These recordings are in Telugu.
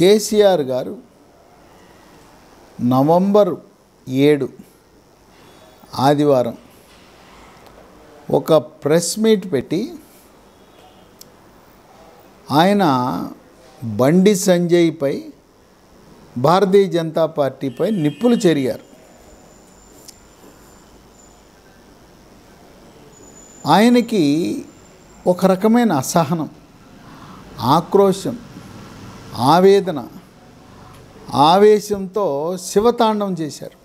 కేసీఆర్ గారు నవంబర్ ఏడు ఆదివారం ఒక ప్రెస్ మీట్ పెట్టి ఆయన బండి సంజయ్పై భారతీయ జనతా పార్టీపై నిప్పులు చెరిగారు ఆయనకి ఒక రకమైన అసహనం ఆక్రోశం ఆవేదన ఆవేశంతో శివతాండం చేశారు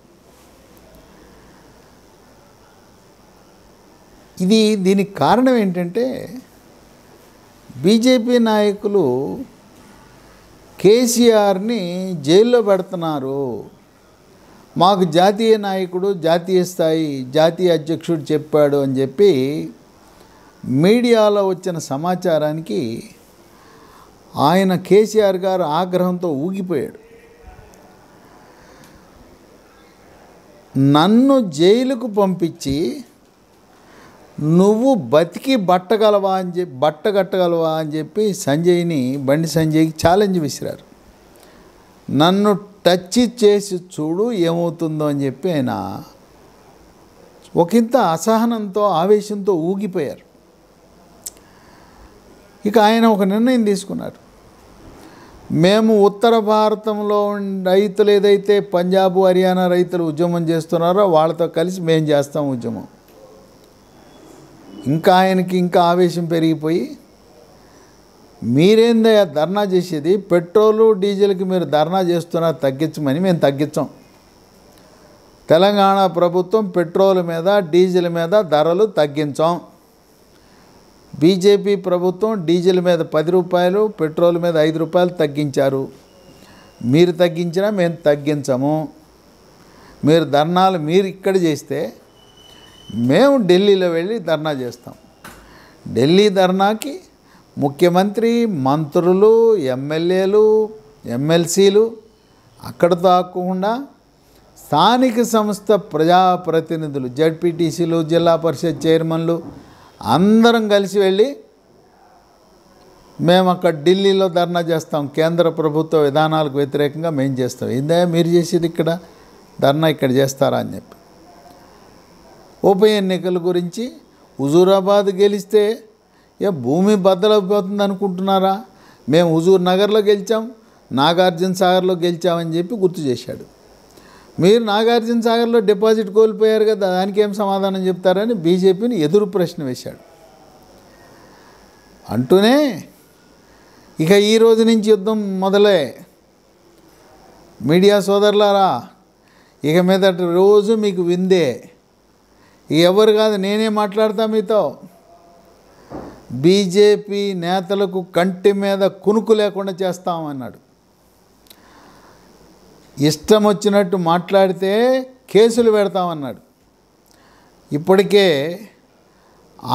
ఇది దీనికి కారణం ఏంటంటే బీజేపీ నాయకులు కేసీఆర్ని జైల్లో పెడుతున్నారు మాకు జాతీయ నాయకుడు జాతీయ స్థాయి జాతీయ అధ్యక్షుడు చెప్పాడు అని చెప్పి మీడియాలో వచ్చిన సమాచారానికి ఆయన కేసీఆర్ గారు ఆగ్రహంతో ఊగిపోయాడు నన్ను జైలుకు పంపించి నువ్వు బతికి బట్టగలవా అని చెప్పి బట్టగట్టగలవా అని చెప్పి సంజయ్ని బండి సంజయ్కి ఛాలెంజ్ విసిరారు నన్ను టచ్ చేసి చూడు ఏమవుతుందో అని చెప్పి ఆయన ఒకంత అసహనంతో ఆవేశంతో ఊగిపోయారు ఇక ఆయన ఒక నిర్ణయం తీసుకున్నారు మేము ఉత్తర భారతంలో రైతులు ఏదైతే పంజాబ్ హర్యానా రైతులు ఉద్యమం చేస్తున్నారో వాళ్ళతో కలిసి మేము చేస్తాం ఉద్యమం ఇంకా ఆయనకి ఇంకా ఆవేశం పెరిగిపోయి మీరేందయ్యా ధర్నా చేసేది పెట్రోలు డీజిల్కి మీరు ధర్నా చేస్తున్నారు తగ్గించమని మేము తగ్గించాం తెలంగాణ ప్రభుత్వం పెట్రోల్ మీద డీజిల్ మీద ధరలు తగ్గించాం బీజేపీ ప్రభుత్వం డీజిల్ మీద పది రూపాయలు పెట్రోల్ మీద ఐదు రూపాయలు తగ్గించారు మీరు తగ్గించినా మేము తగ్గించము మీరు ధర్నాలు మీరు ఇక్కడ చేస్తే మేము ఢిల్లీలో వెళ్ళి ధర్నా చేస్తాం ఢిల్లీ ధర్నాకి ముఖ్యమంత్రి మంత్రులు ఎమ్మెల్యేలు ఎమ్మెల్సీలు అక్కడతో ఆకుండా స్థానిక సంస్థ ప్రజాప్రతినిధులు జడ్పీటీసీలు జిల్లా పరిషత్ చైర్మన్లు అందరం కలిసి వెళ్ళి మేము అక్కడ ఢిల్లీలో ధర్నా చేస్తాం కేంద్ర ప్రభుత్వ విధానాలకు వ్యతిరేకంగా మేము చేస్తాం ఇదే మీరు చేసేది ఇక్కడ ధర్నా ఇక్కడ చేస్తారా అని చెప్పి ఉప ఎన్నికల గురించి హుజూరాబాద్ గెలిస్తే ఏ భూమి బద్దలైపోతుంది అనుకుంటున్నారా మేము హుజూర్ నగర్లో గెలిచాం నాగార్జున సాగర్లో గెలిచామని చెప్పి గుర్తు చేశాడు మీరు నాగార్జున సాగర్లో డిపాజిట్ కోల్పోయారు కదా దానికి ఏం సమాధానం చెప్తారని బీజేపీని ఎదురు ప్రశ్న వేశాడు అంటూనే ఇక ఈ రోజు నుంచి యుద్ధం మొదలే మీడియా సోదరులారా ఇక మీద రోజు మీకు విందే ఎవరు కాదు నేనే మాట్లాడతా మీతో బీజేపీ నేతలకు కంటి మీద కునుకు లేకుండా చేస్తామన్నాడు ఇష్టం వచ్చినట్టు మాట్లాడితే కేసులు పెడతామన్నాడు ఇప్పటికే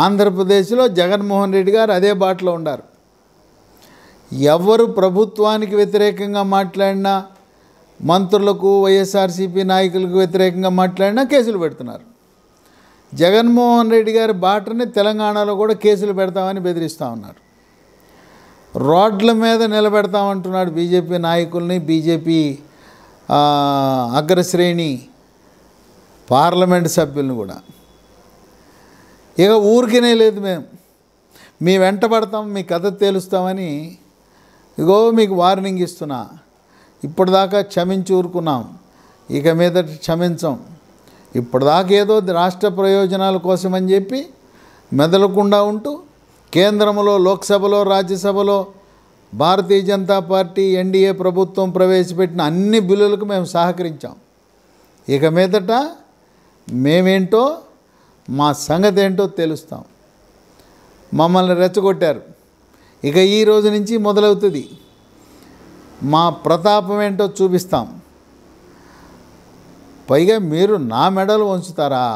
ఆంధ్రప్రదేశ్లో జగన్మోహన్ రెడ్డి గారు అదే బాటలో ఉన్నారు ఎవరు ప్రభుత్వానికి వ్యతిరేకంగా మాట్లాడినా మంత్రులకు వైఎస్ఆర్సీపీ నాయకులకు వ్యతిరేకంగా మాట్లాడినా కేసులు పెడుతున్నారు జగన్మోహన్ రెడ్డి గారి బాటని తెలంగాణలో కూడా కేసులు పెడతామని బెదిరిస్తూ ఉన్నారు రోడ్ల మీద నిలబెడతామంటున్నాడు బీజేపీ నాయకుల్ని బీజేపీ అగ్రశ్రేణి పార్లమెంట్ సభ్యులను కూడా ఇక ఊరికినే లేదు మేము మీ వెంట పడతాం మీ కథ తేలుస్తామని ఇగో మీకు వార్నింగ్ ఇస్తున్నా ఇప్పటిదాకా క్షమించి ఊరుకున్నాం ఇక మీద క్షమించాం ఇప్పటిదాకా ఏదో రాష్ట్ర ప్రయోజనాల కోసమని చెప్పి మెదలకుండా ఉంటూ కేంద్రంలో లోక్సభలో రాజ్యసభలో భారతీయ జనతా పార్టీ ఎన్డీఏ ప్రభుత్వం ప్రవేశపెట్టిన అన్ని బిల్లులకు మేము సహకరించాం ఇక మీదట మేమేంటో మా సంగతి ఏంటో తెలుస్తాం మమ్మల్ని రెచ్చగొట్టారు ఇక ఈ రోజు నుంచి మొదలవుతుంది మా ప్రతాపం ఏంటో చూపిస్తాం పైగా మీరు నా మెడలు వంచుతారా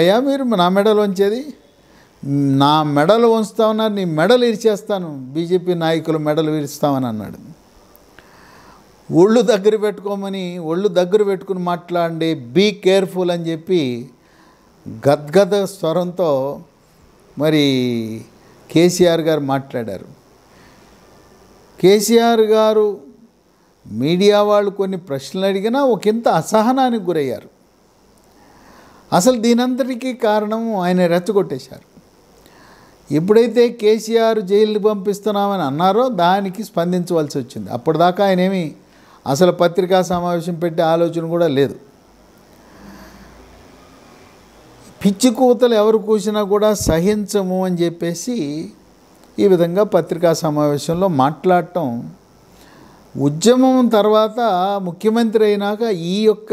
అయ్యా మీరు నా మెడలు వంచేది నా మెడలు వంచుతా ఉన్నారు నీ మెడలు ఇరిచేస్తాను బీజేపీ నాయకులు మెడలు విరుస్తామని అన్నాడు ఒళ్ళు దగ్గర పెట్టుకోమని ఒళ్ళు దగ్గర పెట్టుకుని మాట్లాడి బీ కేర్ఫుల్ అని చెప్పి గద్గద స్వరంతో మరి కేసీఆర్ గారు మాట్లాడారు కేసీఆర్ గారు మీడియా వాళ్ళు కొన్ని ప్రశ్నలు అడిగినా ఒక ఇంత అసహనానికి గురయ్యారు అసలు దీనంతటికీ కారణం ఆయన రెచ్చగొట్టేశారు ఎప్పుడైతే కేసీఆర్ జైలు పంపిస్తున్నామని అన్నారో దానికి స్పందించవలసి వచ్చింది అప్పటిదాకా ఏమి అసలు పత్రికా సమావేశం పెట్టే ఆలోచన కూడా లేదు పిచ్చి కూతలు ఎవరు కూసినా కూడా సహించము అని చెప్పేసి ఈ విధంగా పత్రికా సమావేశంలో మాట్లాడటం ఉద్యమం తర్వాత ముఖ్యమంత్రి అయినాక ఈ యొక్క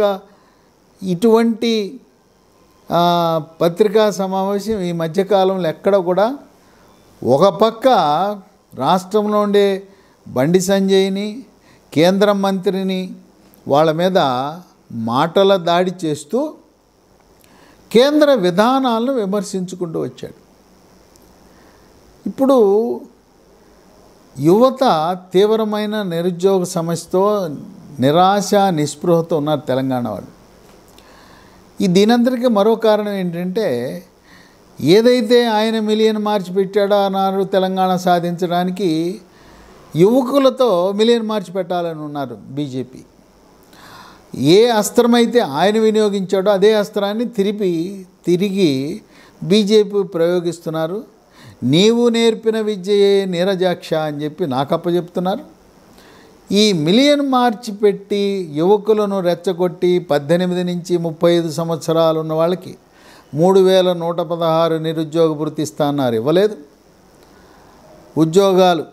ఇటువంటి పత్రికా సమావేశం ఈ మధ్యకాలంలో ఎక్కడ కూడా ఒక పక్క రాష్ట్రంలో ఉండే బండి సంజయ్ని కేంద్ర మంత్రిని వాళ్ళ మీద మాటల దాడి చేస్తూ కేంద్ర విధానాలను విమర్శించుకుంటూ వచ్చాడు ఇప్పుడు యువత తీవ్రమైన నిరుద్యోగ సమస్యతో నిరాశ నిస్పృహతో ఉన్నారు తెలంగాణ వాళ్ళు ఈ దీనందరికీ మరో కారణం ఏంటంటే ఏదైతే ఆయన మిలియన్ మార్చి పెట్టాడో అన్నారు తెలంగాణ సాధించడానికి యువకులతో మిలియన్ మార్చి పెట్టాలని ఉన్నారు బీజేపీ ఏ అస్త్రమైతే ఆయన వినియోగించాడో అదే అస్త్రాన్ని తిరిగి తిరిగి బీజేపీ ప్రయోగిస్తున్నారు నీవు నేర్పిన విద్యయే నీరజాక్ష అని చెప్పి నాకు అప్పచెప్తున్నారు ఈ మిలియన్ మార్చి పెట్టి యువకులను రెచ్చగొట్టి పద్దెనిమిది నుంచి ముప్పై ఐదు సంవత్సరాలు ఉన్న వాళ్ళకి మూడు వేల నూట పదహారు నిరుద్యోగ భృతి స్థానాలు ఇవ్వలేదు ఉద్యోగాలు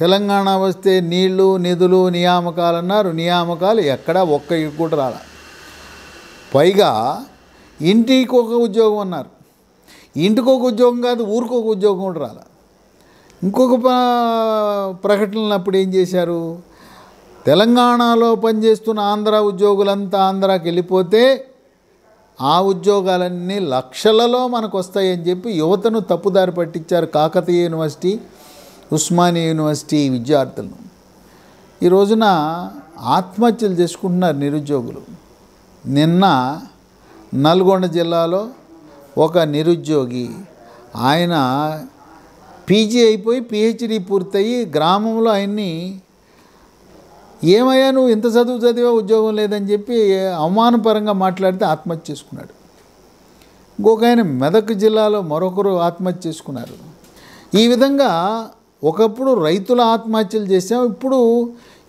తెలంగాణ వస్తే నీళ్లు నిధులు నియామకాలు అన్నారు నియామకాలు ఎక్కడా ఒక్క కూడా రాల పైగా ఇంటికి ఒక ఉద్యోగం అన్నారు ఇంటికి ఒక ఉద్యోగం కాదు ఊరికి ఒక ఉద్యోగం కూడా రాల ఇంకొక ప్రకటనలు అప్పుడు ఏం చేశారు తెలంగాణలో పనిచేస్తున్న ఆంధ్ర ఉద్యోగులంతా ఆంధ్రాకి వెళ్ళిపోతే ఆ ఉద్యోగాలన్నీ లక్షలలో మనకు వస్తాయని చెప్పి యువతను తప్పుదారి పట్టించారు కాకతీయ యూనివర్సిటీ ఉస్మానియా యూనివర్సిటీ విద్యార్థులను ఈ రోజున ఆత్మహత్యలు చేసుకుంటున్నారు నిరుద్యోగులు నిన్న నల్గొండ జిల్లాలో ఒక నిరుద్యోగి ఆయన పీజీ అయిపోయి పిహెచ్డీ పూర్తయి గ్రామంలో ఆయన్ని ఏమయ్యా నువ్వు ఇంత చదువు చదివా ఉద్యోగం లేదని చెప్పి అవమానపరంగా మాట్లాడితే ఆత్మహత్య చేసుకున్నాడు ఇంకొక మెదక్ జిల్లాలో మరొకరు ఆత్మహత్య చేసుకున్నారు ఈ విధంగా ఒకప్పుడు రైతుల ఆత్మహత్యలు చేసాం ఇప్పుడు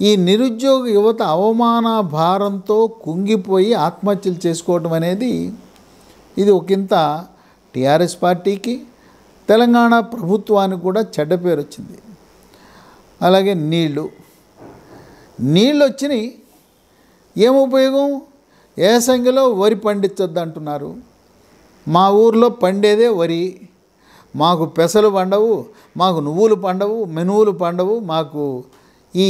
ఈ నిరుద్యోగ యువత అవమాన భారంతో కుంగిపోయి ఆత్మహత్యలు చేసుకోవటం అనేది ఇది ఒకంత టీఆర్ఎస్ పార్టీకి తెలంగాణ ప్రభుత్వానికి కూడా చెడ్డ పేరు వచ్చింది అలాగే నీళ్లు నీళ్ళు వచ్చినాయి ఏం ఉపయోగం ఏసంగిలో వరి పండించొద్దు అంటున్నారు మా ఊర్లో పండేదే వరి మాకు పెసలు పండవు మాకు నువ్వులు పండవు మెనువులు పండవు మాకు ఈ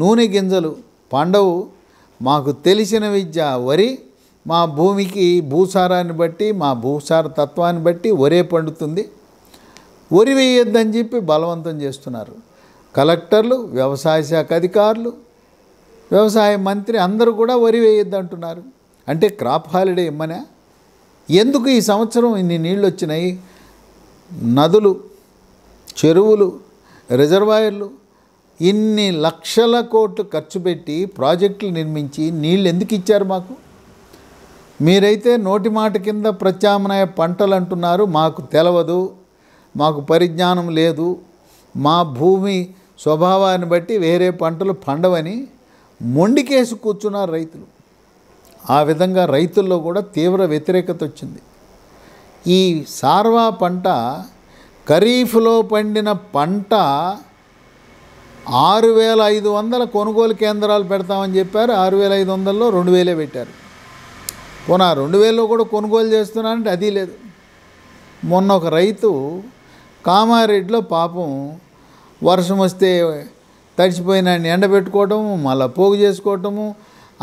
నూనె గింజలు పండవు మాకు తెలిసిన విద్య వరి మా భూమికి భూసారాన్ని బట్టి మా భూసార తత్వాన్ని బట్టి వరే పండుతుంది వరి వేయొద్దని చెప్పి బలవంతం చేస్తున్నారు కలెక్టర్లు వ్యవసాయ శాఖ అధికారులు వ్యవసాయ మంత్రి అందరూ కూడా వరి వేయొద్దు అంటున్నారు అంటే క్రాప్ హాలిడే ఇమ్మనే ఎందుకు ఈ సంవత్సరం ఇన్ని నీళ్ళు వచ్చినాయి నదులు చెరువులు రిజర్వాయర్లు ఇన్ని లక్షల కోట్లు ఖర్చు పెట్టి ప్రాజెక్టులు నిర్మించి నీళ్ళు ఎందుకు ఇచ్చారు మాకు మీరైతే నోటి మాట కింద ప్రత్యామ్నాయ పంటలు అంటున్నారు మాకు తెలవదు మాకు పరిజ్ఞానం లేదు మా భూమి స్వభావాన్ని బట్టి వేరే పంటలు పండవని మొండికేసి కూర్చున్నారు రైతులు ఆ విధంగా రైతుల్లో కూడా తీవ్ర వ్యతిరేకత వచ్చింది ఈ సార్వా పంట ఖరీఫ్లో పండిన పంట ఆరు వేల ఐదు వందల కొనుగోలు కేంద్రాలు పెడతామని చెప్పారు ఆరు వేల ఐదు వందల్లో రెండు వేలే పెట్టారు ఆ రెండు వేలలో కూడా కొనుగోలు చేస్తున్నానంటే అది లేదు మొన్న ఒక రైతు కామారెడ్డిలో పాపం వర్షం వస్తే తడిచిపోయిన ఆయన ఎండబెట్టుకోవటము మళ్ళీ పోగు చేసుకోవటము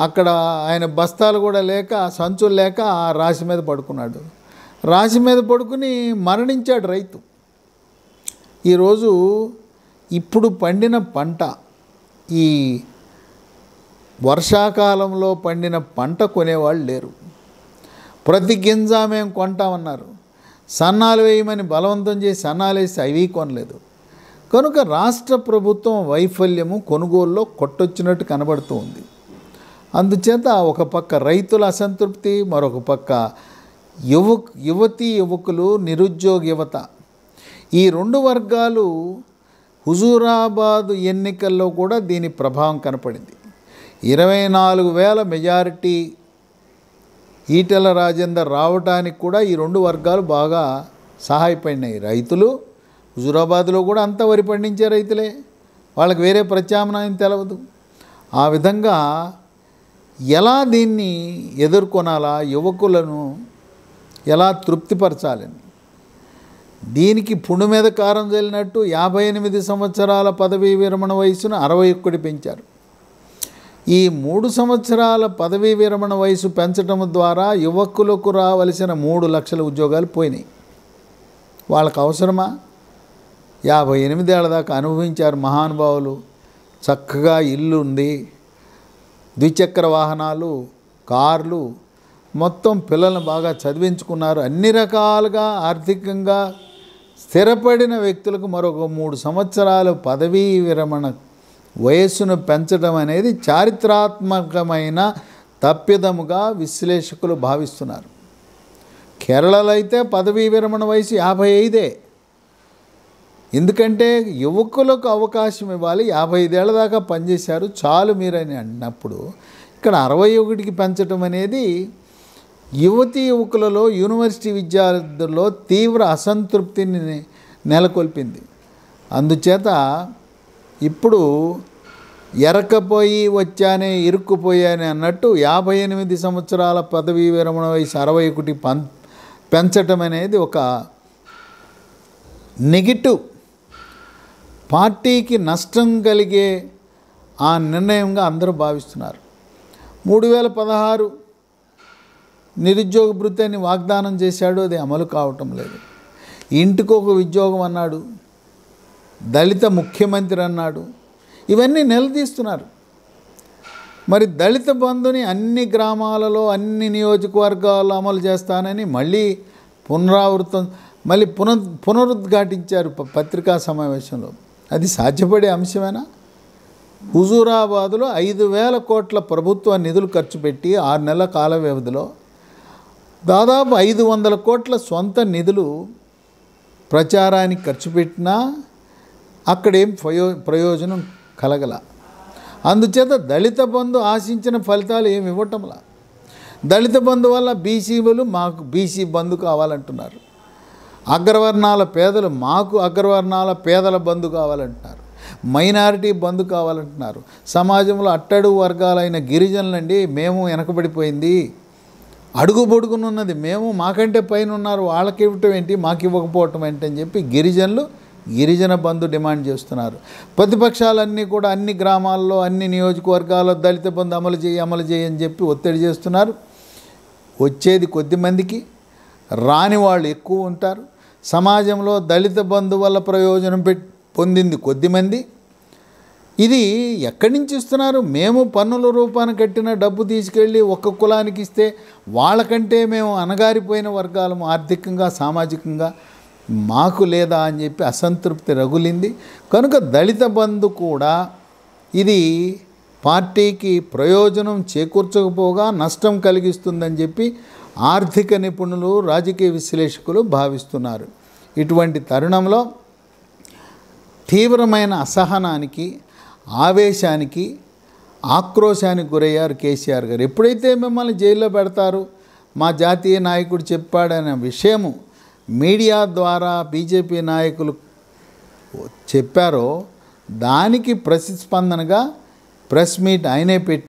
అక్కడ ఆయన బస్తాలు కూడా లేక సంచులు లేక ఆ రాశి మీద పడుకున్నాడు రాశి మీద పడుకుని మరణించాడు రైతు ఈరోజు ఇప్పుడు పండిన పంట ఈ వర్షాకాలంలో పండిన పంట కొనేవాళ్ళు లేరు ప్రతి గింజ మేము కొంటామన్నారు సన్నాలు వేయమని బలవంతం చేసి సన్నాలు వేసి అవి కొనలేదు కనుక రాష్ట్ర ప్రభుత్వం వైఫల్యము కొనుగోలులో కొట్టొచ్చినట్టు కనబడుతూ ఉంది అందుచేత ఒక పక్క రైతుల అసంతృప్తి మరొక పక్క యువ యువతీ యువకులు నిరుద్యోగ యువత ఈ రెండు వర్గాలు హుజూరాబాదు ఎన్నికల్లో కూడా దీని ప్రభావం కనపడింది ఇరవై నాలుగు వేల మెజారిటీ ఈటెల రాజేందర్ రావడానికి కూడా ఈ రెండు వర్గాలు బాగా సహాయపడినాయి రైతులు హుజూరాబాద్లో కూడా అంత వరి పండించే రైతులే వాళ్ళకి వేరే ప్రత్యామ్నాయం తెలవదు ఆ విధంగా ఎలా దీన్ని ఎదుర్కొనాలా యువకులను ఎలా తృప్తిపరచాలని దీనికి పుణు మీద కారం చల్లినట్టు యాభై ఎనిమిది సంవత్సరాల పదవీ విరమణ వయసును అరవై ఒక్కటి పెంచారు ఈ మూడు సంవత్సరాల పదవీ విరమణ వయసు పెంచడం ద్వారా యువకులకు రావలసిన మూడు లక్షల ఉద్యోగాలు పోయినాయి వాళ్ళకు అవసరమా యాభై ఎనిమిదేళ్ల దాకా అనుభవించారు మహానుభావులు చక్కగా ఇల్లు ఉంది ద్విచక్ర వాహనాలు కార్లు మొత్తం పిల్లల్ని బాగా చదివించుకున్నారు అన్ని రకాలుగా ఆర్థికంగా స్థిరపడిన వ్యక్తులకు మరొక మూడు సంవత్సరాలు పదవీ విరమణ వయస్సును పెంచడం అనేది చారిత్రాత్మకమైన తప్పిదముగా విశ్లేషకులు భావిస్తున్నారు కేరళలో అయితే పదవీ విరమణ వయసు యాభై ఐదే ఎందుకంటే యువకులకు అవకాశం ఇవ్వాలి యాభై ఐదేళ్ల దాకా పనిచేశారు చాలు మీరని అన్నప్పుడు ఇక్కడ అరవై ఒకటికి పెంచడం అనేది యువతి యువకులలో యూనివర్సిటీ విద్యార్థుల్లో తీవ్ర అసంతృప్తిని నెలకొల్పింది అందుచేత ఇప్పుడు ఎరకపోయి వచ్చానే ఇరుక్కుపోయానే అన్నట్టు యాభై ఎనిమిది సంవత్సరాల పదవీ విరమణ వయసు అరవై ఒకటి పం పెంచటం అనేది ఒక నెగిటివ్ పార్టీకి నష్టం కలిగే ఆ నిర్ణయంగా అందరూ భావిస్తున్నారు మూడు వేల పదహారు నిరుద్యోగ భృత్యాన్ని వాగ్దానం చేశాడు అది అమలు కావటం లేదు ఇంటికి ఒక ఉద్యోగం అన్నాడు దళిత ముఖ్యమంత్రి అన్నాడు ఇవన్నీ నిలదీస్తున్నారు మరి దళిత బంధుని అన్ని గ్రామాలలో అన్ని నియోజకవర్గాల్లో అమలు చేస్తానని మళ్ళీ పునరావృతం మళ్ళీ పునరు పునరుద్ఘాటించారు పత్రికా సమావేశంలో అది సాధ్యపడే అంశమేనా హుజూరాబాదులో ఐదు వేల కోట్ల ప్రభుత్వ నిధులు ఖర్చు పెట్టి ఆరు నెలల కాల వ్యవధిలో దాదాపు ఐదు వందల కోట్ల సొంత నిధులు ప్రచారానికి ఖర్చు పెట్టినా అక్కడేం ప్రయో ప్రయోజనం కలగల అందుచేత దళిత బంధు ఆశించిన ఫలితాలు ఏమి ఇవ్వటంలా దళిత బంధు వల్ల బీసీలు మాకు బీసీ బంధు కావాలంటున్నారు అగ్రవర్ణాల పేదలు మాకు అగ్రవర్ణాల పేదల బంధు కావాలంటున్నారు మైనారిటీ బంధు కావాలంటున్నారు సమాజంలో అట్టడు వర్గాలైన గిరిజనులండి మేము వెనకబడిపోయింది అడుగు పొడుగునున్నది మేము మాకంటే పైన ఉన్నారు వాళ్ళకి ఇవ్వటం ఏంటి మాకు ఇవ్వకపోవటం ఏంటని చెప్పి గిరిజనులు గిరిజన బంధు డిమాండ్ చేస్తున్నారు ప్రతిపక్షాలన్నీ కూడా అన్ని గ్రామాల్లో అన్ని నియోజకవర్గాల్లో దళిత బంధు అమలు చేయి అమలు చేయి అని చెప్పి ఒత్తిడి చేస్తున్నారు వచ్చేది కొద్ది మందికి రాని వాళ్ళు ఎక్కువ ఉంటారు సమాజంలో దళిత బంధు వల్ల ప్రయోజనం పెట్ పొందింది కొద్దిమంది ఇది ఎక్కడి నుంచి ఇస్తున్నారు మేము పన్నుల రూపాన కట్టిన డబ్బు తీసుకెళ్ళి ఒక్క కులానికి ఇస్తే వాళ్ళకంటే మేము అనగారిపోయిన వర్గాలము ఆర్థికంగా సామాజికంగా మాకు లేదా అని చెప్పి అసంతృప్తి రగులింది కనుక దళిత బంధు కూడా ఇది పార్టీకి ప్రయోజనం చేకూర్చకపోగా నష్టం కలిగిస్తుందని చెప్పి ఆర్థిక నిపుణులు రాజకీయ విశ్లేషకులు భావిస్తున్నారు ఇటువంటి తరుణంలో తీవ్రమైన అసహనానికి ఆవేశానికి ఆక్రోశానికి గురయ్యారు కేసీఆర్ గారు ఎప్పుడైతే మిమ్మల్ని జైల్లో పెడతారు మా జాతీయ నాయకుడు చెప్పాడనే విషయము మీడియా ద్వారా బీజేపీ నాయకులు చెప్పారో దానికి ప్రతిస్పందనగా ప్రెస్ మీట్ ఆయనే పెట్టి